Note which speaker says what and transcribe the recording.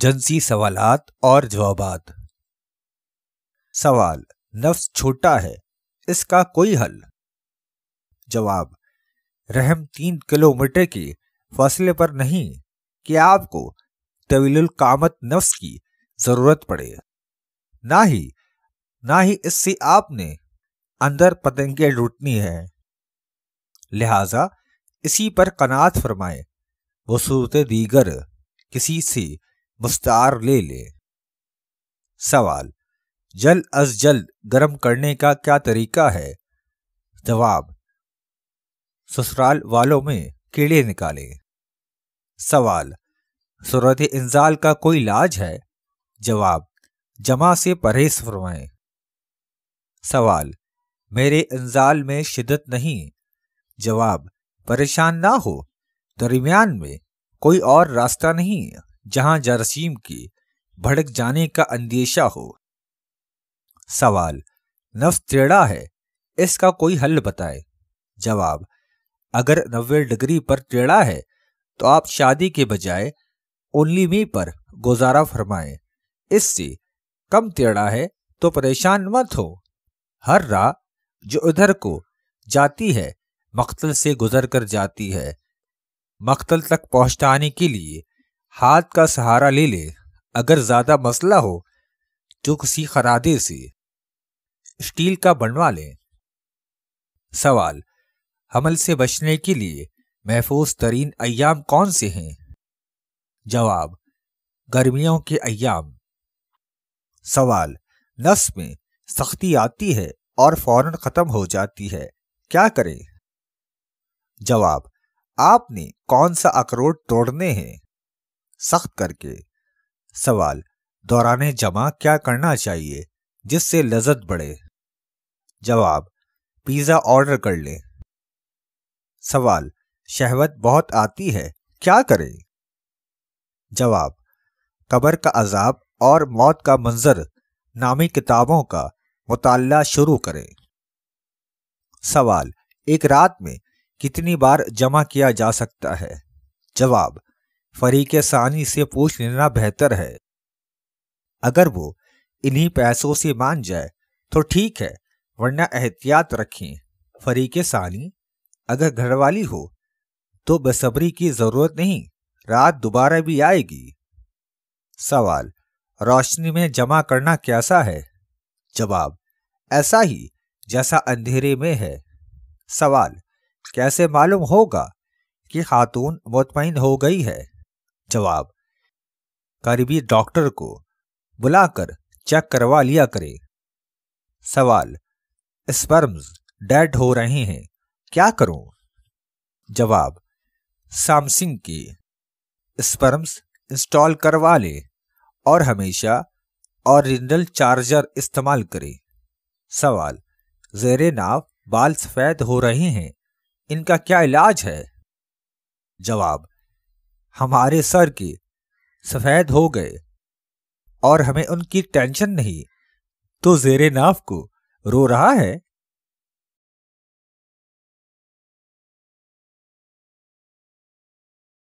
Speaker 1: जनसी सवालात और जवाब सवाल नफ्स छोटा है इसका कोई हल जवाब रहम तीन किलोमीटर के फासले पर नहीं कि आपको तवील कामत नफ्स की जरूरत पड़े ना ही ना ही इससे आपने अंदर पतंगे लूटनी है लिहाजा इसी पर कनात फरमाए वसूत दीगर किसी से विस्तार ले ले सवाल जल अज जल्द गर्म करने का क्या तरीका है जवाब ससुराल वालों में कीड़े निकाले सवाल सूरत इंजाल का कोई इलाज है जवाब जमा से परहेज फरमाएं सवाल मेरे इंजाल में शिदत नहीं जवाब परेशान ना हो दरमियान में कोई और रास्ता नहीं जहां जरासीम के भड़क जाने का अंदेशा हो सवाल नफ्स टेढ़ा है इसका कोई हल बताए जवाब अगर नब्बे डिग्री पर टेढ़ा है तो आप शादी के बजाय ओनली मी पर गुजारा फरमाएं इससे कम टेढ़ा है तो परेशान मत हो हर राह जो उधर को जाती है मख्तल से गुजर कर जाती है मख्तल तक पहुंचाने के लिए हाथ का सहारा ले ले अगर ज्यादा मसला हो तो किसी खरादे से स्टील का बनवा ले सवाल हमल से बचने के लिए महफूज तरीन अयाम कौन से हैं जवाब गर्मियों के अयाम सवाल नस में सख्ती आती है और फौरन ख़त्म हो जाती है क्या करें जवाब आपने कौन सा अखरोट तोड़ने हैं सख्त करके सवाल दौरान जमा क्या करना चाहिए जिससे लजत बढ़े जवाब पिज़्ज़ा ऑर्डर कर लें सवाल शहवत बहुत आती है क्या करें जवाब कबर का अजाब और मौत का मंजर नामी किताबों का मुताला शुरू करें सवाल एक रात में कितनी बार जमा किया जा सकता है जवाब फरीक सानी से पूछ लेना बेहतर है अगर वो इन्हीं पैसों से मान जाए तो ठीक है वरना एहतियात रखें फरीक सानी अगर घरवाली हो तो बेसब्री की जरूरत नहीं रात दोबारा भी आएगी सवाल रोशनी में जमा करना कैसा है जवाब ऐसा ही जैसा अंधेरे में है सवाल कैसे मालूम होगा कि खातून मुतमिन हो गई है जवाब करीबी डॉक्टर को बुलाकर चेक करवा लिया करे सवाल स्पर्म्स डेड हो रहे हैं क्या करूं जवाब सामसिंग की स्पर्म्स इंस्टॉल करवा ले और हमेशा औरिजिनल चार्जर इस्तेमाल करें सवाल जेरे नाव बाल सफ़ेद हो रहे हैं इनका क्या इलाज है जवाब हमारे सर के सफ़ेद हो गए और हमें उनकी टेंशन नहीं तो जेरे नाफ को रो रहा है